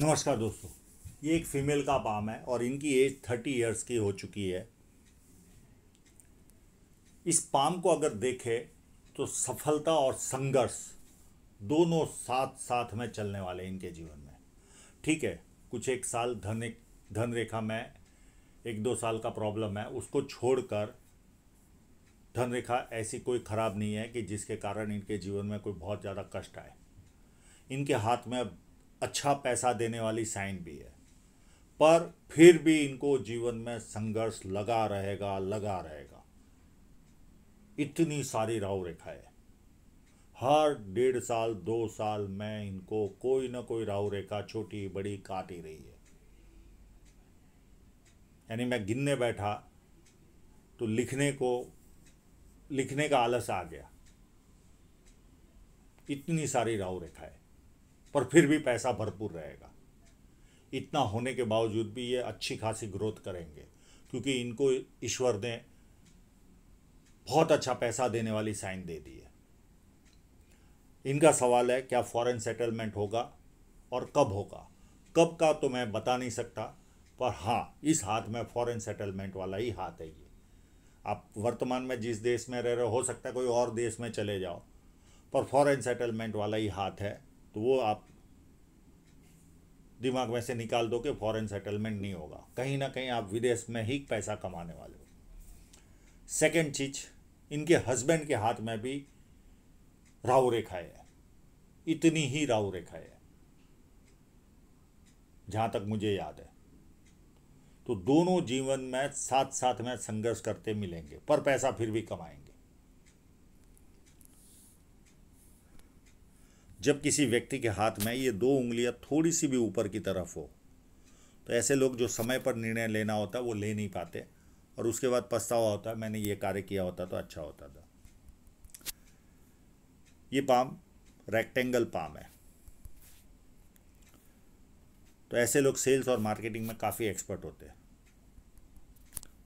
नमस्कार दोस्तों ये एक फीमेल का पाम है और इनकी एज थर्टी इयर्स की हो चुकी है इस पाम को अगर देखें तो सफलता और संघर्ष दोनों साथ साथ में चलने वाले इनके जीवन में ठीक है कुछ एक साल धन एक धन रेखा में एक दो साल का प्रॉब्लम है उसको छोड़कर धन रेखा ऐसी कोई ख़राब नहीं है कि जिसके कारण इनके जीवन में कोई बहुत ज़्यादा कष्ट आए इनके हाथ में अब अच्छा पैसा देने वाली साइन भी है पर फिर भी इनको जीवन में संघर्ष लगा रहेगा लगा रहेगा इतनी सारी राव रेखाएं हर डेढ़ साल दो साल में इनको कोई ना कोई राव रेखा छोटी बड़ी काट ही रही है यानी मैं गिनने बैठा तो लिखने को लिखने का आलस आ गया इतनी सारी राव रेखाएं पर फिर भी पैसा भरपूर रहेगा इतना होने के बावजूद भी ये अच्छी खासी ग्रोथ करेंगे क्योंकि इनको ईश्वर ने बहुत अच्छा पैसा देने वाली साइन दे दी है इनका सवाल है क्या फॉरेन सेटलमेंट होगा और कब होगा कब का तो मैं बता नहीं सकता पर हाँ इस हाथ में फॉरेन सेटलमेंट वाला ही हाथ है ये आप वर्तमान में जिस देश में रह रहे हो सकता है कोई और देश में चले जाओ पर फॉरेन सेटलमेंट वाला ही हाथ है तो वो आप दिमाग में से निकाल दो कि फॉरेन सेटलमेंट नहीं होगा कहीं ना कहीं आप विदेश में ही पैसा कमाने वाले हो सेकेंड चीज इनके हस्बैंड के हाथ में भी राहु रेखाएं है इतनी ही राहु रेखा है जहां तक मुझे याद है तो दोनों जीवन में साथ साथ में संघर्ष करते मिलेंगे पर पैसा फिर भी कमाएंगे जब किसी व्यक्ति के हाथ में ये दो उंगलियां थोड़ी सी भी ऊपर की तरफ हो तो ऐसे लोग जो समय पर निर्णय लेना होता है वो ले नहीं पाते और उसके बाद पछतावा होता है मैंने ये कार्य किया होता तो अच्छा होता था ये पाम रेक्टेंगल पाम है तो ऐसे लोग सेल्स और मार्केटिंग में काफ़ी एक्सपर्ट होते हैं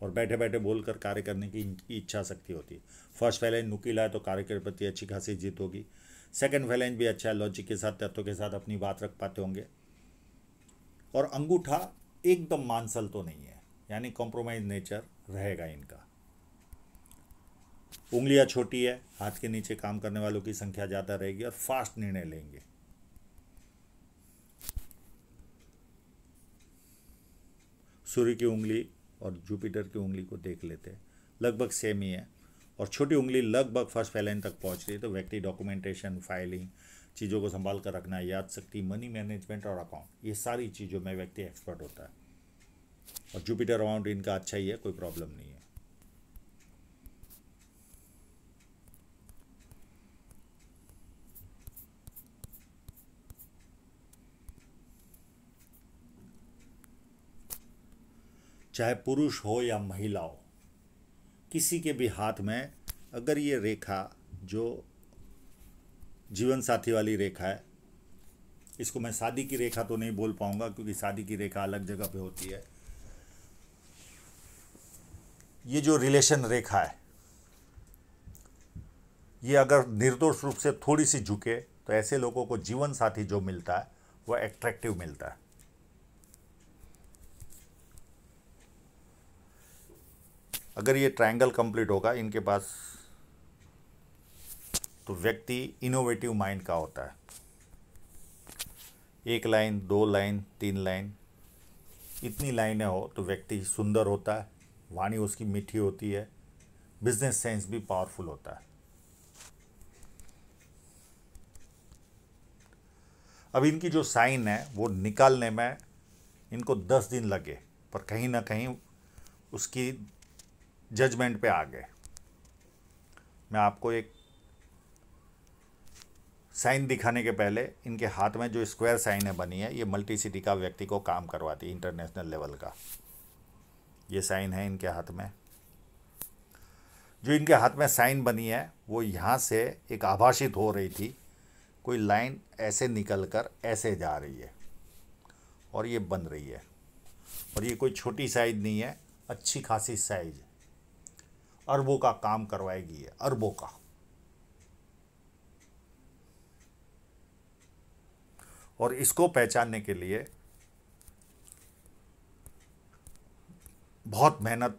और बैठे बैठे बोलकर कार्य करने की इच्छा शक्ति होती है फर्स्ट पहले नुकीला है तो कार्य के प्रति अच्छी खासी जीत होगी सेकंड फैलेंज भी अच्छा है लॉजिक के साथ तत्व के साथ अपनी बात रख पाते होंगे और अंगूठा एकदम मानसल तो नहीं है यानी कॉम्प्रोमाइज नेचर रहेगा इनका उंगलियां छोटी है हाथ के नीचे काम करने वालों की संख्या ज़्यादा रहेगी और फास्ट निर्णय लेंगे सूर्य की उंगली और जुपिटर की उंगली को देख लेते हैं लगभग सेम ही है और छोटी उंगली लगभग फर्स्ट फैलाइन तक पहुंच रही है तो व्यक्ति डॉक्यूमेंटेशन फाइलिंग चीज़ों को संभाल कर रखना याद शक्ति मनी मैनेजमेंट और अकाउंट ये सारी चीज़ों में व्यक्ति एक्सपर्ट होता है और जुपिटर अमाउंट इनका अच्छा ही है कोई प्रॉब्लम नहीं है चाहे पुरुष हो या महिला हो किसी के भी हाथ में अगर ये रेखा जो जीवन साथी वाली रेखा है इसको मैं शादी की रेखा तो नहीं बोल पाऊंगा क्योंकि शादी की रेखा अलग जगह पे होती है ये जो रिलेशन रेखा है ये अगर निर्दोष रूप से थोड़ी सी झुके तो ऐसे लोगों को जीवन साथी जो मिलता है वह एट्रैक्टिव मिलता है अगर ये ट्रायंगल कंप्लीट होगा इनके पास तो व्यक्ति इनोवेटिव माइंड का होता है एक लाइन दो लाइन तीन लाइन इतनी लाइनें हो तो व्यक्ति सुंदर होता है वाणी उसकी मीठी होती है बिजनेस सेंस भी पावरफुल होता है अब इनकी जो साइन है वो निकालने में इनको दस दिन लगे पर कहीं ना कहीं उसकी जजमेंट पे आ गए मैं आपको एक साइन दिखाने के पहले इनके हाथ में जो स्क्वायर साइन है बनी है ये मल्टी सिटी का व्यक्ति को काम करवाती है इंटरनेशनल लेवल का ये साइन है इनके हाथ में जो इनके हाथ में साइन बनी है वो यहाँ से एक आभाषित हो रही थी कोई लाइन ऐसे निकल कर ऐसे जा रही है और ये बन रही है और ये कोई छोटी साइज नहीं है अच्छी खासी साइज अरबों का काम करवाएगी ये अरबों का और इसको पहचानने के लिए बहुत मेहनत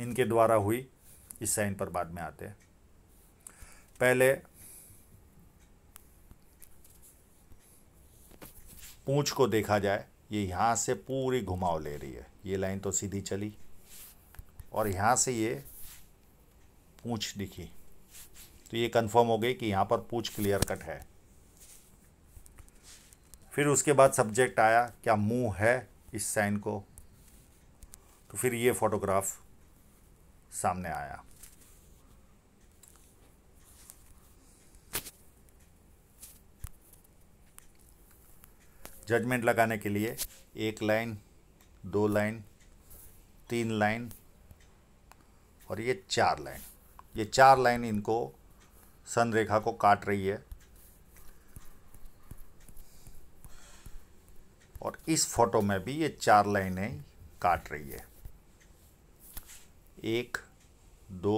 इनके द्वारा हुई इस साइन पर बाद में आते हैं पहले पूंछ को देखा जाए ये यहाँ से पूरी घुमाव ले रही है ये लाइन तो सीधी चली और यहाँ से ये पूछ दिखी तो ये कंफर्म हो गई कि यहाँ पर पूछ क्लियर कट है फिर उसके बाद सब्जेक्ट आया क्या मुंह है इस साइन को तो फिर ये फोटोग्राफ सामने आया जजमेंट लगाने के लिए एक लाइन दो लाइन तीन लाइन और ये चार लाइन ये चार लाइन इनको सन रेखा को काट रही है और इस फोटो में भी ये चार लाइनें काट रही है एक दो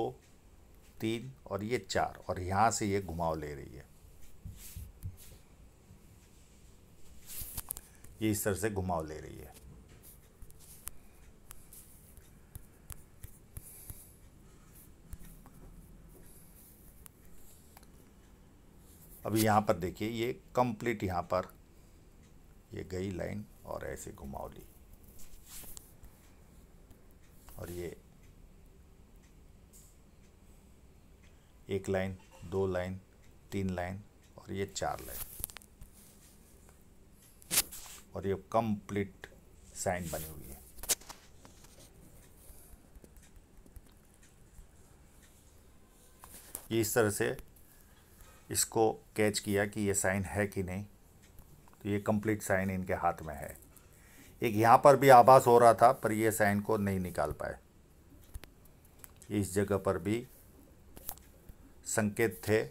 तीन और ये चार और यहां से ये घुमाव ले रही है ये इस तरह से घुमाव ले रही है अभी यहाँ पर देखिए ये कंप्लीट यहाँ पर ये गई लाइन और ऐसे घुमाओ ली और ये एक लाइन दो लाइन तीन लाइन और ये चार लाइन और ये कंप्लीट साइन बनी हुई है ये इस तरह से इसको कैच किया कि ये साइन है कि नहीं तो ये कंप्लीट साइन इनके हाथ में है एक यहाँ पर भी आभास हो रहा था पर ये साइन को नहीं निकाल पाए इस जगह पर भी संकेत थे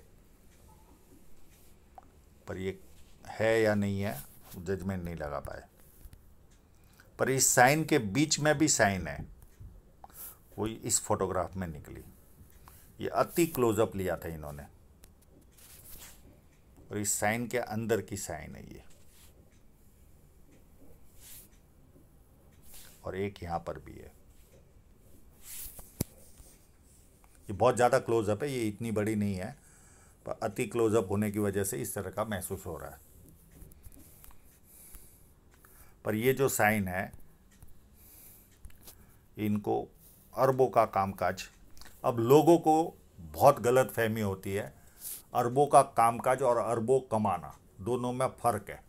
पर ये है या नहीं है जजमेंट नहीं लगा पाए पर इस साइन के बीच में भी साइन है वो इस फोटोग्राफ में निकली ये अति क्लोजअप लिया था इन्होंने और इस साइन के अंदर की साइन है ये और एक यहां पर भी है ये बहुत ज़्यादा क्लोजअप है ये इतनी बड़ी नहीं है पर अति क्लोजअप होने की वजह से इस तरह का महसूस हो रहा है पर ये जो साइन है इनको अरबों का कामकाज अब लोगों को बहुत गलत फहमी होती है अरबों का कामकाज और अरबों कमाना दोनों में फर्क है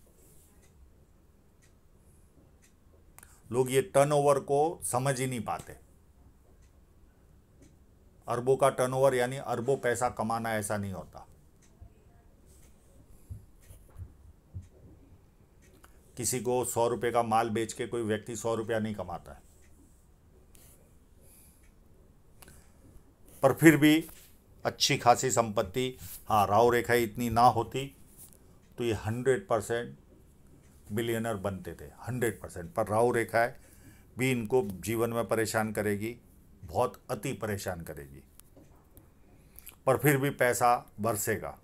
लोग ये टर्नओवर को समझ ही नहीं पाते अरबों का टर्नओवर यानी अरबों पैसा कमाना ऐसा नहीं होता किसी को सौ रुपये का माल बेच के कोई व्यक्ति सौ रुपया नहीं कमाता है पर फिर भी अच्छी खासी संपत्ति हाँ राव रेखा इतनी ना होती तो ये हंड्रेड परसेंट बिलियनर बनते थे हंड्रेड परसेंट पर राव रेखा भी इनको जीवन में परेशान करेगी बहुत अति परेशान करेगी पर फिर भी पैसा बरसेगा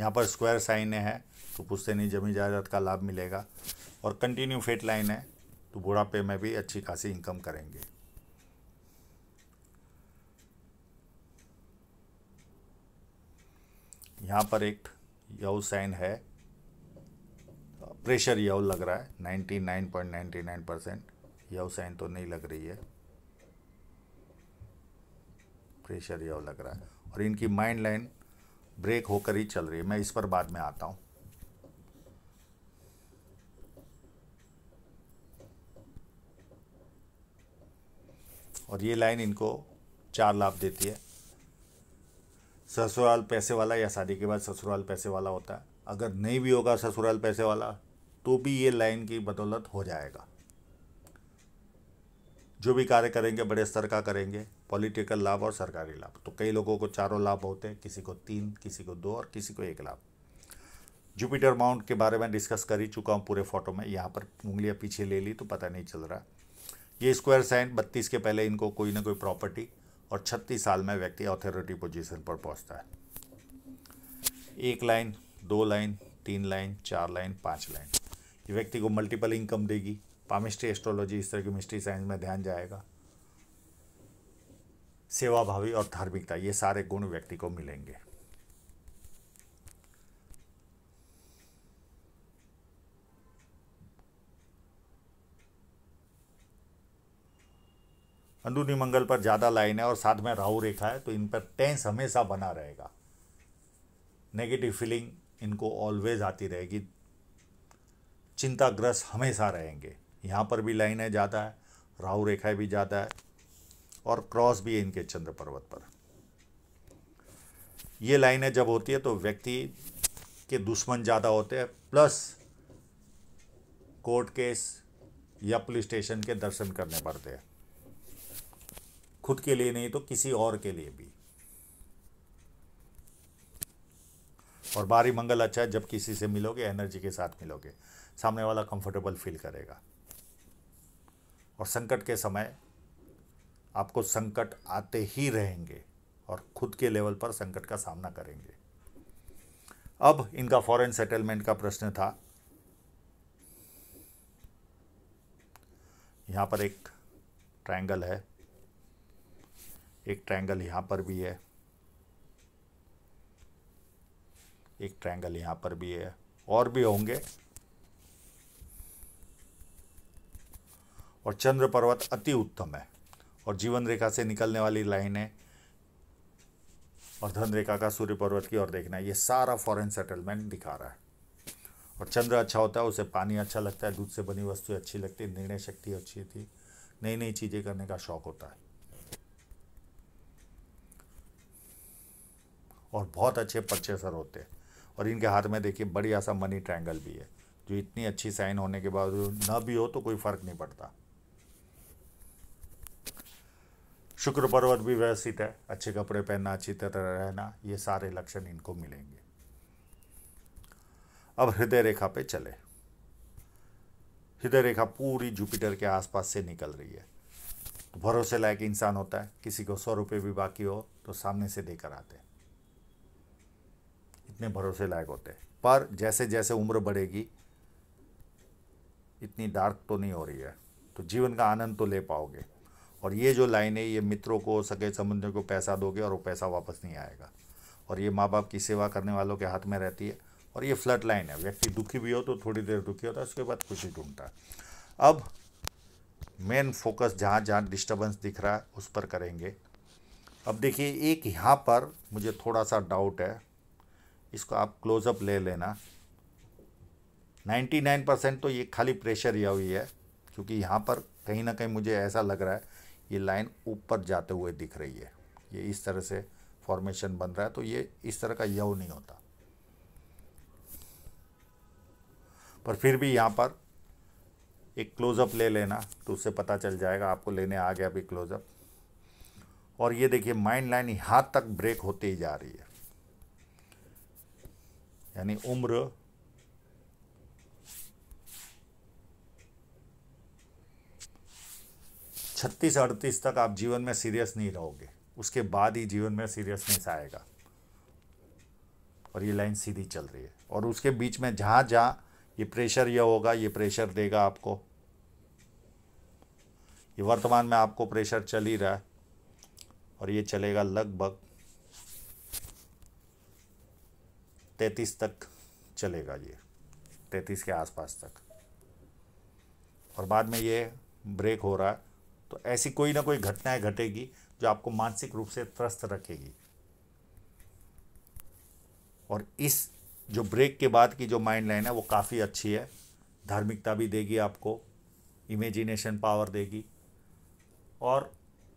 यहाँ पर स्क्वायर साइन है तो पुश्ते नहीं जमी जायदाद का लाभ मिलेगा और कंटिन्यू फेट लाइन है तो बुढ़ापे में भी अच्छी खासी इनकम करेंगे यहाँ पर एक यऊ साइन है प्रेशर यऊ लग रहा है 99.99 परसेंट यऊ साइन तो नहीं लग रही है प्रेशर यऊ लग रहा है और इनकी माइंड लाइन ब्रेक होकर ही चल रही है मैं इस पर बाद में आता हूं और ये लाइन इनको चार लाभ देती है ससुराल पैसे वाला या शादी के बाद ससुराल पैसे वाला होता है अगर नहीं भी होगा ससुराल पैसे वाला तो भी ये लाइन की बदौलत हो जाएगा जो भी कार्य करेंगे बड़े स्तर का करेंगे पॉलिटिकल लाभ और सरकारी लाभ तो कई लोगों को चारों लाभ होते हैं किसी को तीन किसी को दो और किसी को एक लाभ जुपिटर माउंट के बारे में डिस्कस कर ही चुका हूँ पूरे फोटो में यहाँ पर उंगलियाँ पीछे ले ली तो पता नहीं चल रहा ये स्क्वायर साइन बत्तीस के पहले इनको कोई ना कोई प्रॉपर्टी और छत्तीस साल में व्यक्ति ऑथोरिटी पोजिशन पर पहुँचता है एक लाइन दो लाइन तीन लाइन चार लाइन पाँच लाइन ये व्यक्ति को मल्टीपल इनकम देगी पामिस्ट्री एस्ट्रोलॉजी इस तरह की मिस्ट्री साइंस में ध्यान जाएगा सेवाभावी और धार्मिकता ये सारे गुण व्यक्ति को मिलेंगे अंदूनी मंगल पर ज़्यादा लाइन है और साथ में राहु रेखा है तो इन पर टेंस हमेशा बना रहेगा नेगेटिव फीलिंग इनको ऑलवेज आती रहेगी चिंताग्रस्त हमेशा रहेंगे यहाँ पर भी है ज़्यादा है राहु रेखाएं भी ज़्यादा है और क्रॉस भी है इनके चंद्र पर्वत पर ये लाइनें जब होती है तो व्यक्ति के दुश्मन ज़्यादा होते हैं प्लस कोर्ट केस या पुलिस स्टेशन के दर्शन करने पड़ते हैं खुद के लिए नहीं तो किसी और के लिए भी और बारी मंगल अच्छा है जब किसी से मिलोगे एनर्जी के साथ मिलोगे सामने वाला कंफर्टेबल फील करेगा और संकट के समय आपको संकट आते ही रहेंगे और खुद के लेवल पर संकट का सामना करेंगे अब इनका फॉरेन सेटलमेंट का प्रश्न था यहां पर एक ट्रायंगल है एक ट्रायंगल यहां पर भी है एक ट्रायंगल यहां पर भी है और भी होंगे और चंद्र पर्वत अति उत्तम है और जीवन रेखा से निकलने वाली लाइन है और धन रेखा का सूर्य पर्वत की ओर देखना है ये सारा फॉरेन सेटलमेंट दिखा रहा है और चंद्र अच्छा होता है उसे पानी अच्छा लगता है दूध से बनी वस्तुएं अच्छी लगती है निर्णय शक्ति अच्छी थी नई नई चीज़ें करने का शौक होता है और बहुत अच्छे परचेसर होते हैं और इनके हाथ में देखिए बढ़िया सा मनी ट्रायंगल भी है जो इतनी अच्छी साइन होने के बावजूद ना भी हो तो कोई फ़र्क नहीं पड़ता शुक्र पर्वत भी व्यवस्थित है अच्छे कपड़े पहनना अच्छी तरह रहना ये सारे लक्षण इनको मिलेंगे अब हृदय रेखा पे चले हृदय रेखा पूरी जुपिटर के आसपास से निकल रही है तो भरोसे लायक इंसान होता है किसी को सौ रुपये भी बाकी हो तो सामने से देकर आते हैं इतने भरोसे लायक होते हैं पर जैसे जैसे उम्र बढ़ेगी इतनी डार्क तो नहीं हो रही है तो जीवन का आनंद तो ले पाओगे और ये जो लाइन है ये मित्रों को सगे संबंधियों को पैसा दोगे और वो पैसा वापस नहीं आएगा और ये माँ बाप की सेवा करने वालों के हाथ में रहती है और ये फ्लड लाइन है व्यक्ति दुखी भी हो तो थोड़ी देर दुखी होता है उसके बाद खुशी ढूंढता है अब मेन फोकस जहाँ जहाँ डिस्टर्बेंस दिख रहा है उस पर करेंगे अब देखिए एक यहाँ पर मुझे थोड़ा सा डाउट है इसको आप क्लोजअप ले लेना 99 परसेंट तो ये खाली प्रेशर ही हुई है क्योंकि यहाँ पर कहीं ना कहीं मुझे ऐसा लग रहा है ये लाइन ऊपर जाते हुए दिख रही है ये इस तरह से फॉर्मेशन बन रहा है तो ये इस तरह का यव नहीं होता पर फिर भी यहाँ पर एक क्लोज़अप ले लेना तो उससे पता चल जाएगा आपको लेने आ गया अभी क्लोज़अप और ये देखिए माइंड लाइन यहाँ तक ब्रेक होती ही जा रही है यानी उम्र छत्तीस अड़तीस तक आप जीवन में सीरियस नहीं रहोगे उसके बाद ही जीवन में सीरियसनेस आएगा और ये लाइन सीधी चल रही है और उसके बीच में जहाँ जहाँ ये प्रेशर यह होगा ये प्रेशर देगा आपको ये वर्तमान में आपको प्रेशर चल ही रहा है और ये चलेगा लगभग तैतीस तक चलेगा ये तैतीस के आसपास तक और बाद में ये ब्रेक हो रहा है तो ऐसी कोई ना कोई घटनाएं घटेगी जो आपको मानसिक रूप से त्रस्त रखेगी और इस जो ब्रेक के बाद की जो माइंड लाइन है वो काफ़ी अच्छी है धार्मिकता भी देगी आपको इमेजिनेशन पावर देगी और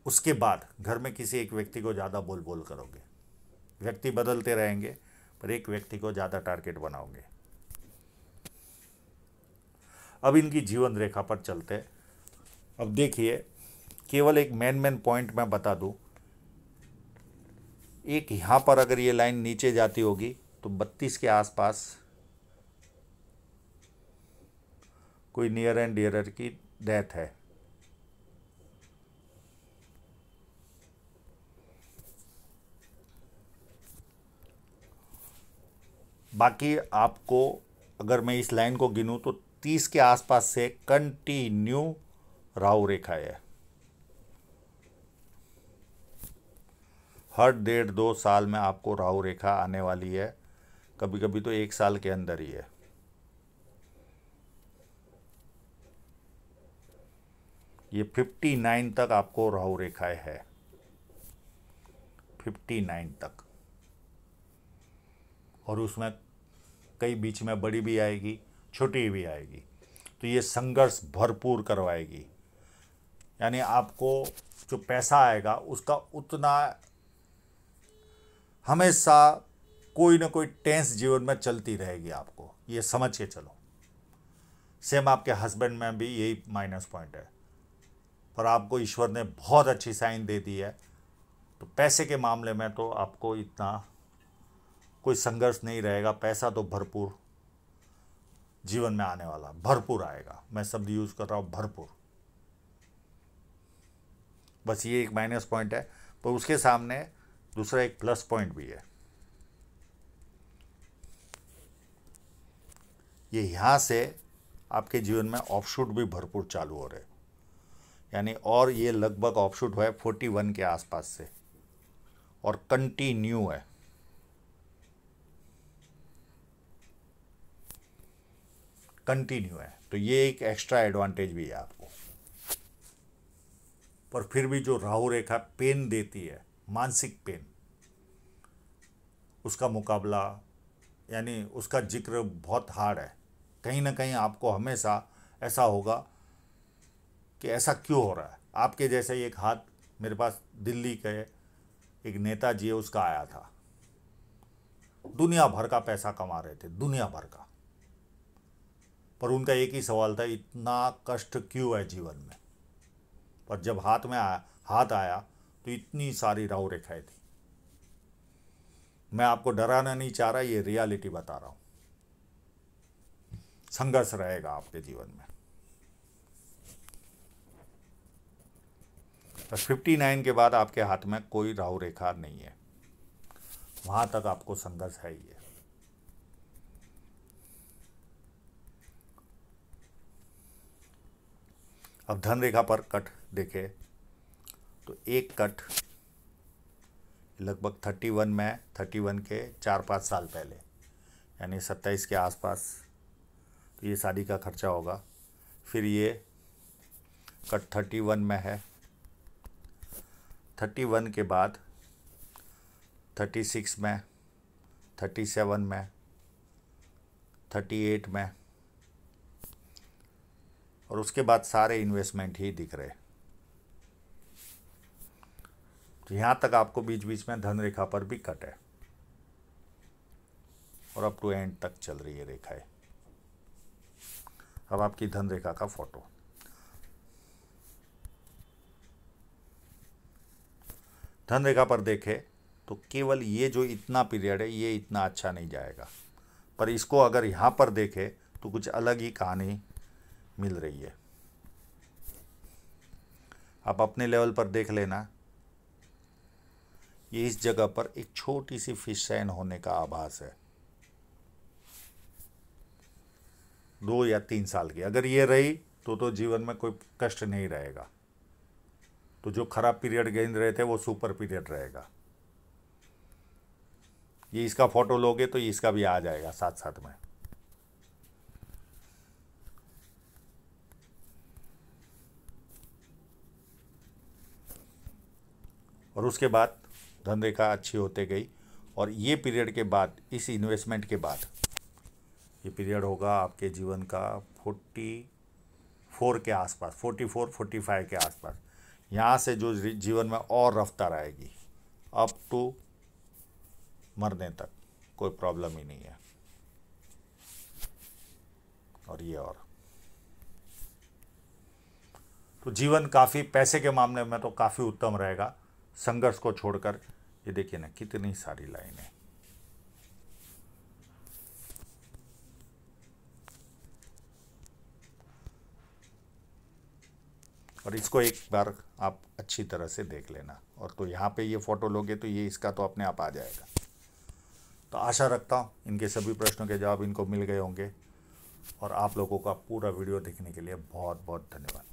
उसके बाद घर में किसी एक व्यक्ति को ज़्यादा बोल बोल करोगे व्यक्ति बदलते रहेंगे पर एक व्यक्ति को ज़्यादा टारगेट बनाओगे अब इनकी जीवन रेखा पर चलते अब देखिए केवल एक मेन मेन पॉइंट मैं बता दूं एक यहां पर अगर ये लाइन नीचे जाती होगी तो बत्तीस के आसपास कोई नियर एंड डियर की डेथ है बाकी आपको अगर मैं इस लाइन को गिनूं तो 30 के आसपास से कंटिन्यू राहु रेखा है हर डेढ़ दो साल में आपको राहु रेखा आने वाली है कभी कभी तो एक साल के अंदर ही है ये फिफ्टी नाइन तक आपको राहु रेखाएं है फिफ्टी नाइन तक और उसमें कई बीच में बड़ी भी आएगी छोटी भी आएगी तो ये संघर्ष भरपूर करवाएगी यानी आपको जो पैसा आएगा उसका उतना हमेशा कोई ना कोई टेंस जीवन में चलती रहेगी आपको ये समझ के चलो सेम आपके हस्बैंड में भी यही माइनस पॉइंट है पर आपको ईश्वर ने बहुत अच्छी साइन दे दी है तो पैसे के मामले में तो आपको इतना कोई संघर्ष नहीं रहेगा पैसा तो भरपूर जीवन में आने वाला भरपूर आएगा मैं शब्द यूज़ कर रहा हूँ भरपूर बस ये एक माइनस पॉइंट है पर उसके सामने दूसरा एक प्लस पॉइंट भी है ये यहां से आपके जीवन में ऑफशूट भी भरपूर चालू हो रहे यानी और ये लगभग ऑफशूट हुआ है फोर्टी वन के आसपास से और कंटिन्यू है कंटिन्यू है तो ये एक एक्स्ट्रा एडवांटेज भी है आपको पर फिर भी जो राहु रेखा पेन देती है मानसिक पेन उसका मुकाबला यानी उसका जिक्र बहुत हार्ड है कहीं ना कहीं आपको हमेशा ऐसा होगा कि ऐसा क्यों हो रहा है आपके जैसे ही एक हाथ मेरे पास दिल्ली के एक नेता है उसका आया था दुनिया भर का पैसा कमा रहे थे दुनिया भर का पर उनका एक ही सवाल था इतना कष्ट क्यों है जीवन में पर जब हाथ में आया हाथ आया तो इतनी सारी राहु रेखाएं थी मैं आपको डराना नहीं चाह रहा ये रियलिटी बता रहा हूं संघर्ष रहेगा आपके जीवन में तो फिफ्टी नाइन के बाद आपके हाथ में कोई राहु रेखा नहीं है वहां तक आपको संघर्ष है ये अब धन रेखा पर कट देखे तो एक कट लगभग थर्टी वन में थर्टी वन के चार पाँच साल पहले यानी सत्ताईस के आसपास तो ये शादी का खर्चा होगा फिर ये कट थर्टी वन में है थर्टी वन के बाद थर्टी सिक्स में थर्टी सेवन में थर्टी एट में और उसके बाद सारे इन्वेस्टमेंट ही दिख रहे हैं तो यहाँ तक आपको बीच बीच में धन रेखा पर भी कट है और अप टू एंड तक चल रही है रेखाएं अब आपकी धन रेखा का फोटो धन रेखा पर देखें तो केवल ये जो इतना पीरियड है ये इतना अच्छा नहीं जाएगा पर इसको अगर यहाँ पर देखें तो कुछ अलग ही कहानी मिल रही है आप अपने लेवल पर देख लेना ये इस जगह पर एक छोटी सी फिश सैन होने का आभास है दो या तीन साल की अगर ये रही तो तो जीवन में कोई कष्ट नहीं रहेगा तो जो खराब पीरियड गेंद रहे थे वो सुपर पीरियड रहेगा ये इसका फोटो लोगे तो इसका भी आ जाएगा साथ साथ में और उसके बाद धन रेखा अच्छी होते गई और ये पीरियड के बाद इस इन्वेस्टमेंट के बाद ये पीरियड होगा आपके जीवन का फोर्टी फोर के आसपास फोर्टी फोर फोर्टी फाइव के आसपास यहाँ से जो जीवन में और रफ्तार आएगी अप टू मरने तक कोई प्रॉब्लम ही नहीं है और ये और तो जीवन काफ़ी पैसे के मामले में तो काफ़ी उत्तम रहेगा संघर्ष को छोड़कर ये देखिए ना कितनी सारी लाइनें और इसको एक बार आप अच्छी तरह से देख लेना और तो यहाँ पे ये फ़ोटो लोगे तो ये इसका तो अपने आप आ जाएगा तो आशा रखता हूँ इनके सभी प्रश्नों के जवाब इनको मिल गए होंगे और आप लोगों का पूरा वीडियो देखने के लिए बहुत बहुत धन्यवाद